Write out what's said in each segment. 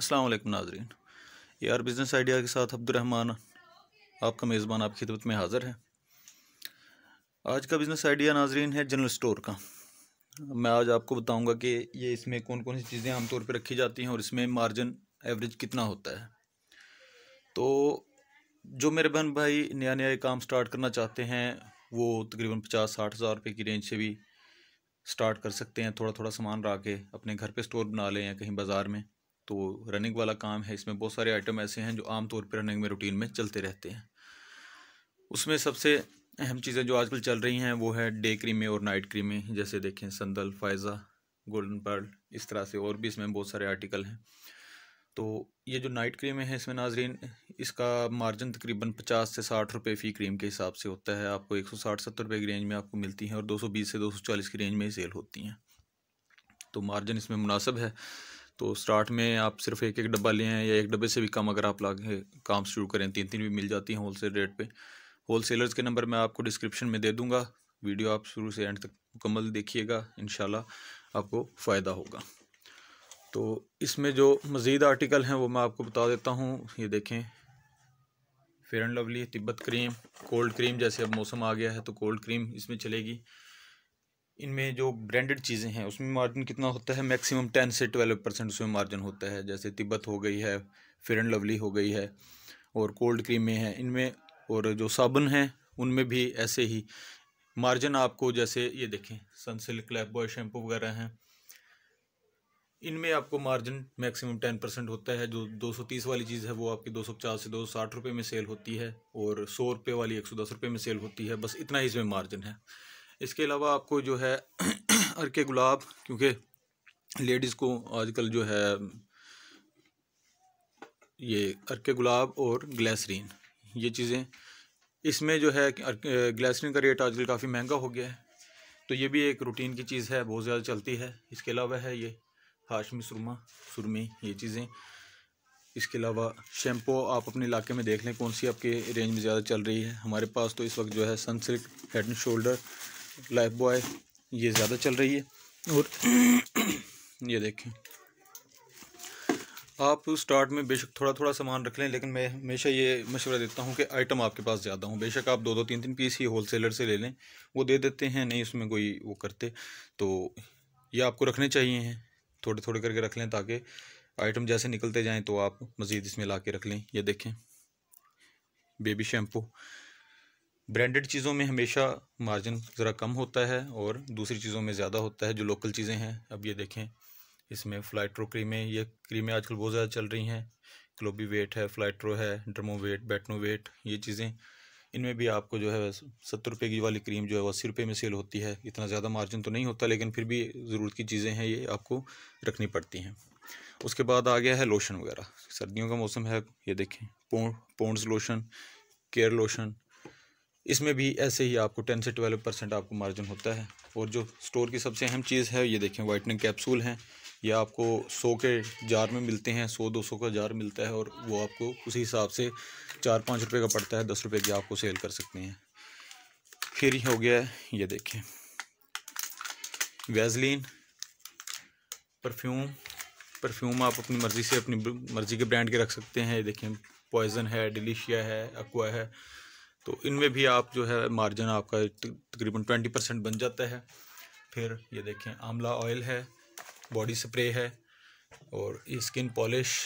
अस्सलाम वालेकुम नाजरीन यार बिज़नेस आइडिया के साथ अब्दुलरहमान आपका मेज़बान आपकी खिदमत में हाज़िर है आज का बिज़नेस आइडिया नाजरीन है जनरल स्टोर का मैं आज आपको बताऊंगा कि ये इसमें कौन कौन सी चीज़ें आमतौर पर रखी जाती हैं और इसमें मार्जिन एवरेज कितना होता है तो जो मेरे बहन भाई नया नया काम स्टार्ट करना चाहते हैं वो तकरीबन पचास साठ हज़ार रुपये की रेंज से भी स्टार्ट कर सकते हैं थोड़ा थोड़ा सामान रख के अपने घर पे स्टोर बना लें या कहीं बाज़ार में तो रनिंग वाला काम है इसमें बहुत सारे आइटम ऐसे हैं जो आमतौर पर रनिंग में रूटीन में चलते रहते हैं उसमें सबसे अहम चीज़ें जो आजकल चल रही हैं वो है डे क्रीमें और नाइट क्रीमें जैसे देखें संदल फायज़ा गोल्डन पर्ल इस तरह से और भी इसमें बहुत सारे आर्टिकल हैं तो ये जो नाइट क्रीमें हैं इसमें नाजरीन इसका मार्जिन तकरीबन पचास से साठ रुपये फ़ी क्रीम के हिसाब से होता है आपको एक सौ साठ सत्तर रुपये की रेंज में आपको मिलती हैं और दो सौ बीस से दो सौ चालीस की रेंज में ही सेल होती हैं तो मार्जिन इसमें मुनासब है तो स्टार्ट में आप सिर्फ एक एक डब्बा आएँ या एक डब्बे से भी कम अगर आप लागे काम शुरू करें तीन तीन भी मिल जाती हैं होलसेल रेट पे होलसेलर्स के नंबर मैं आपको डिस्क्रिप्शन में दे दूंगा वीडियो आप शुरू से एंड तक मुकम्मल देखिएगा इन आपको फ़ायदा होगा तो इसमें जो मज़ीद आर्टिकल हैं वो मैं आपको बता देता हूँ ये देखें Fair and Lovely Tibet cream cold cream जैसे अब मौसम आ गया है तो कोल्ड क्रीम इसमें चलेगी इनमें जो ब्रांडेड चीज़ें हैं उसमें मार्जिन कितना होता है मैक्सिमम टेन से ट्वेल्व परसेंट उसमें मार्जिन होता है जैसे तिब्बत हो गई है फेयर एंड लवली हो गई है और कोल्ड क्रीमें हैं इनमें और जो साबुन हैं उनमें भी ऐसे ही मार्जिन आपको जैसे ये देखें सनसिल्क लैब बॉय शैम्पू वगैरह हैं इनमें आपको मार्जिन मैक्सिमम टेन परसेंट होता है जो दो सौ तीस वाली चीज़ है वो आपकी दो सौ पचास से दो सौ साठ रुपये में सेल होती है और सौ रुपये वाली एक सौ दस रुपये में सेल होती है बस इतना ही इसमें मार्जिन है इसके अलावा आपको जो है अरके गुलाब क्योंकि लेडीज़ को आजकल जो है ये अरके गुलाब और ग्लैसरीन ये चीज़ें इसमें जो है ग्लैसरीन का रेट आजकल काफ़ी महंगा हो गया है तो ये भी एक रूटीन की चीज़ है बहुत ज़्यादा चलती है इसके अलावा है ये हाशमी सुरमा सुरमी ये चीज़ें इसके अलावा शैम्पू आप अपने इलाके में देख लें कौन सी आपके रेंज में ज़्यादा चल रही है हमारे पास तो इस वक्त जो है Sunsilk head and shoulders Lifebuoy ये ज़्यादा चल रही है और ये देखें आप स्टार्ट में बेशक थोड़ा थोड़ा सामान रख लें लेकिन मैं हमेशा ये मशवरा देता हूँ कि आइटम आपके पास ज़्यादा हों बेशक आप दो दो तीन तीन पीस ही होल सेलर से ले लें वो दे देते हैं नहीं उसमें कोई वो करते तो ये आपको रखने चाहिए हैं थोड़े थोड़े करके रख लें ताकि आइटम जैसे निकलते जाएँ तो आप मज़ीद इसमें ला के रख लें ये देखें बेबी शैम्पू ब्रांडेड चीज़ों में हमेशा मार्जिन ज़रा कम होता है और दूसरी चीज़ों में ज़्यादा होता है जो लोकल चीज़ें हैं अब ये देखें इसमें फ्लाइट्रो क्रीमें ये क्रीमें आजकल बहुत ज़्यादा चल रही हैं क्लोबी वेट है फ्लाइट्रो है ड्रमो वेट बैटनो वेट ये चीज़ें इनमें भी आपको जो है सत्तर रुपये की वाली क्रीम जो है वो अस्सी रुपये में सेल होती है इतना ज़्यादा मार्जिन तो नहीं होता लेकिन फिर भी ज़रूरत की चीज़ें हैं ये आपको रखनी पड़ती हैं उसके बाद आ गया है लोशन वगैरह सर्दियों का मौसम है ये देखें पोंड्स लोशन केयर लोशन इसमें भी ऐसे ही आपको टेन से ट्वेल्व परसेंट आपको मार्जिन होता है और जो स्टोर की सबसे अहम चीज़ है ये देखें वाइटनिंग कैप्सूल हैं ये आपको सौ के जार में मिलते हैं सौ दो सौ का जार मिलता है और वो आपको उसी हिसाब से चार पाँच रुपये का पड़ता है दस रुपये की आपको सेल कर सकते हैं फिर हो गया ये देखें वैजलिन परफ्यूम परफ्यूम आप अपनी मर्ज़ी से अपनी मर्ज़ी के ब्रांड के रख सकते हैं ये देखें पॉइजन है डिलीशिया है अक्वा है तो इनमें भी आप जो है मार्जिन आपका तकरीबन ट्वेंटी परसेंट बन जाता है फिर ये देखें आमला ऑयल है बॉडी स्प्रे है और ये स्किन पॉलिश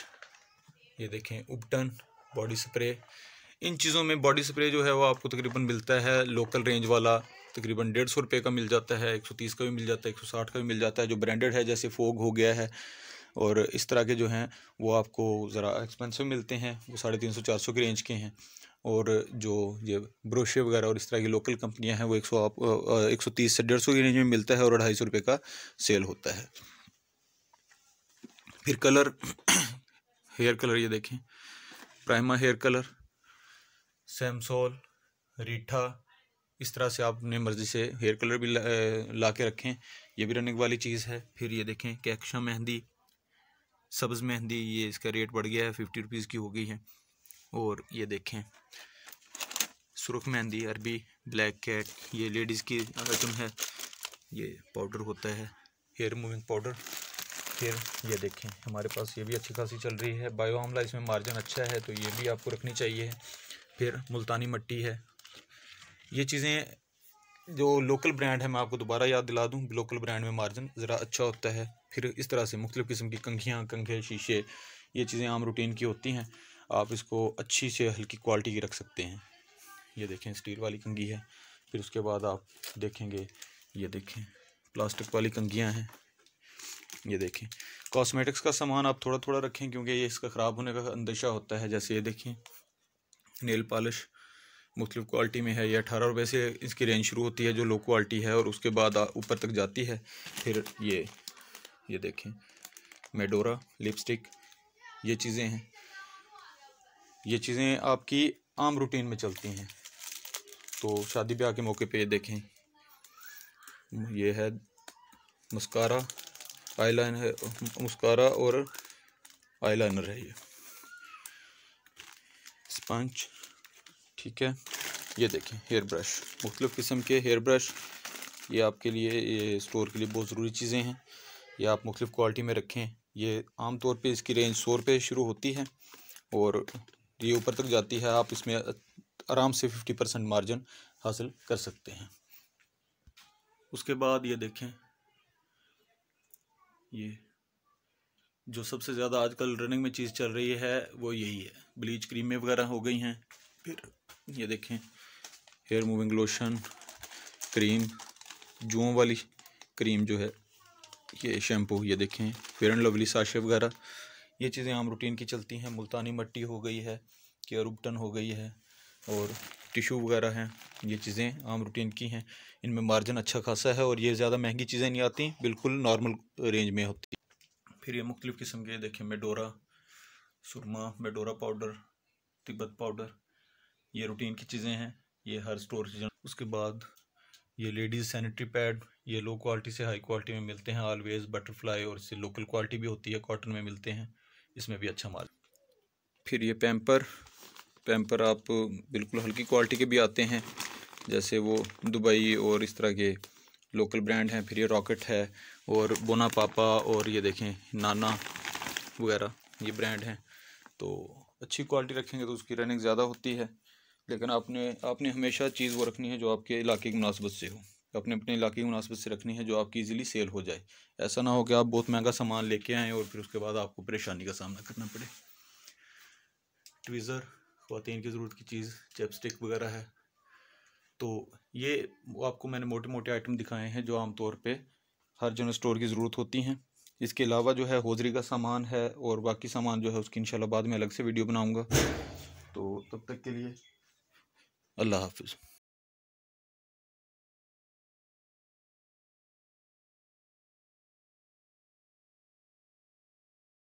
ये देखें उपटन बॉडी स्प्रे इन चीज़ों में बॉडी स्प्रे जो है वो आपको तकरीबन मिलता है लोकल रेंज वाला तकरीबन डेढ़ सौ रुपये का मिल जाता है एक सौ तीस का भी मिल जाता है एक सौ साठ का भी मिल जाता है जो ब्रांडेड है जैसे फोग हो गया है और इस तरह के जो हैं वो आपको ज़रा एक्सपेंसिव मिलते हैं वो साढ़े तीन सौ चार सौ की रेंज के हैं और जो ये ब्रोशे वगैरह और इस तरह की लोकल कंपनियां हैं वो एक सौ आप एक सौ तीस से डेढ़ सौ की रेंज में मिलता है और अढ़ाई सौ रुपये का सेल होता है फिर कलर हेयर कलर ये देखें प्राइमा हेयर कलर सैमसोल रीठा इस तरह से आप अपनी मर्ज़ी से हेयर कलर भी ला, ला के रखें ये भी रनिंग वाली चीज़ है फिर ये देखें कैक्शा मेहंदी सब्ज़ मेहंदी ये इसका रेट बढ़ गया है फिफ्टी रुपीज़ की हो गई है और ये देखें सुरख मेहंदी अरबी ब्लैक कैट ये लेडीज़ की आइटम है ये पाउडर होता है हेयर मूविंग पाउडर फिर ये देखें हमारे पास ये भी अच्छी खासी चल रही है बायो आमला इसमें मार्जिन अच्छा है तो ये भी आपको रखनी चाहिए फिर मुल्तानी मट्टी है ये चीज़ें जो लोकल ब्रांड है मैं आपको दोबारा याद दिला दूँ लोकल ब्रांड में मार्जिन ज़रा अच्छा होता है फिर इस तरह से मुख्तु किस्म की कंघियाँ कंघे शीशे ये चीज़ें आम रूटीन की होती हैं आप इसको अच्छी से हल्की क्वालिटी की रख सकते हैं ये देखें स्टील वाली कंगी है फिर उसके बाद आप देखेंगे ये देखें प्लास्टिक वाली कंगियाँ हैं ये देखें कॉस्मेटिक्स का सामान आप थोड़ा थोड़ा रखें क्योंकि ये इसका ख़राब होने का अंदेशा होता है जैसे ये देखें नेल पॉलिश मुख्तु क्वालिटी में है ये अठारह रुपये से इसकी रेंज शुरू होती है जो लो क्वालिटी है और उसके बाद ऊपर तक जाती है फिर ये ये देखें मेडोरा लिपस्टिक ये चीज़ें हैं ये चीज़ें आपकी आम रूटीन में चलती हैं तो शादी ब्याह के मौके पे ये देखें ये है मस्कारा आई है मस्कारा और आई लाइनर है ये स्पंज ठीक है ये देखें हेयर ब्रश मुख्तु किस्म के हेयर ब्रश ये आपके लिए ये स्टोर के लिए बहुत ज़रूरी चीज़ें हैं ये आप मुख्तु क्वालिटी में रखें ये आम तौर पे इसकी रेंज सौ रुपये शुरू होती है और ये ऊपर तक जाती है आप इसमें आराम से फिफ्टी परसेंट मार्जिन हासिल कर सकते हैं उसके बाद ये देखें ये जो सबसे ज़्यादा आजकल रनिंग में चीज़ चल रही है वो यही है ब्लीच क्रीमें वगैरह हो गई हैं फिर ये देखें hair moving lotion cream zoom वाली क्रीम जो है ये शैम्पू ये देखें फेयर एंड लवली साशे वगैरह ये चीज़ें आम रूटीन की चलती हैं मुल्तानी मट्टी हो गई है कि हो गई है और टिशू वगैरह हैं ये चीज़ें आम रूटीन की हैं इनमें मार्जिन अच्छा खासा है और ये ज़्यादा महंगी चीज़ें नहीं आती बिल्कुल नॉर्मल रेंज में होती फिर ये मुख्तलिफ़ किस्म के देखें मेडोरा सुरमा मेडोरा पाउडर तिब्बत पाउडर ये रूटीन की चीज़ें हैं ये हर स्टोर से उसके बाद ये लेडीज़ सैनिटरी पैड ये लो क्वालिटी से हाई क्वालिटी में मिलते हैं ऑलवेज़ बटरफ्लाई और इससे लोकल क्वालिटी भी होती है कॉटन में मिलते हैं इसमें भी अच्छा माल फिर ये पैम्पर पैम्पर आप बिल्कुल हल्की क्वालिटी के भी आते हैं जैसे वो दुबई और इस तरह के लोकल ब्रांड हैं फिर ये रॉकेट है और बोना पापा और ये देखें नाना वगैरह ये ब्रांड हैं तो अच्छी क्वालिटी रखेंगे तो उसकी रनिंग ज़्यादा होती है लेकिन आपने आपने हमेशा चीज़ वो रखनी है जो आपके इलाके की मुनासबत से हो तो अपने अपने इलाके की मुनासिबत से रखनी है जो आपकी इजीली सेल हो जाए ऐसा ना हो कि आप बहुत महंगा सामान लेके आएँ और फिर उसके बाद आपको परेशानी का सामना करना पड़े ट्वीज़र खातन की ज़रूरत की चीज़ चैपस्टिक वगैरह है तो ये आपको मैंने मोटे मोटे आइटम दिखाए हैं जो आमतौर पर हर जनरल स्टोर की ज़रूरत होती हैं इसके अलावा जो है होजरी का सामान है और बाकी सामान जो है उसकी इंशाल्लाह बाद में अलग से वीडियो बनाऊंगा तो तब तक के लिए अल्लाह हाफिज़